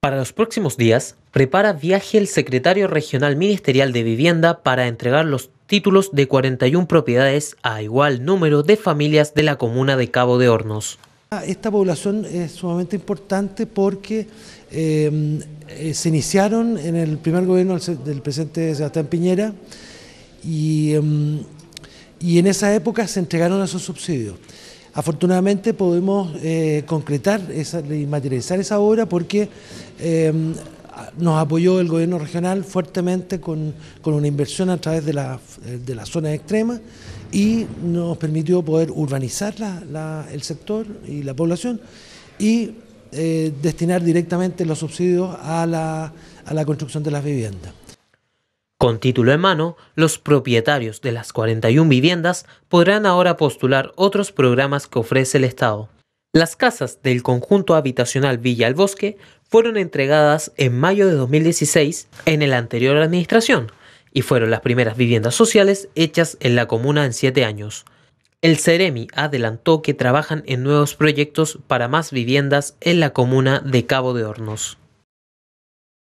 Para los próximos días, prepara viaje el secretario regional ministerial de vivienda para entregar los títulos de 41 propiedades a igual número de familias de la comuna de Cabo de Hornos. Ah, esta población es sumamente importante porque em, eh, se iniciaron en el primer gobierno del presidente Sebastián Piñera y, em, y en esa época se entregaron esos subsidios. Afortunadamente podemos eh, concretar y materializar esa obra porque eh, nos apoyó el gobierno regional fuertemente con, una inversión a través de, la, de las zonas extremas y nos permitió poder urbanizar el sector y la población y eh, destinar directamente los subsidios a la construcción de las viviendas. Con título en mano, los propietarios de las 41 viviendas podrán ahora postular otros programas que ofrece el Estado. Las casas del conjunto habitacional Villa al Bosque fueron entregadas en mayo de 2016 en la anterior administración y fueron las primeras viviendas sociales hechas en la comuna en siete años. El CEREMI adelantó que trabajan en nuevos proyectos para más viviendas en la comuna de Cabo de Hornos.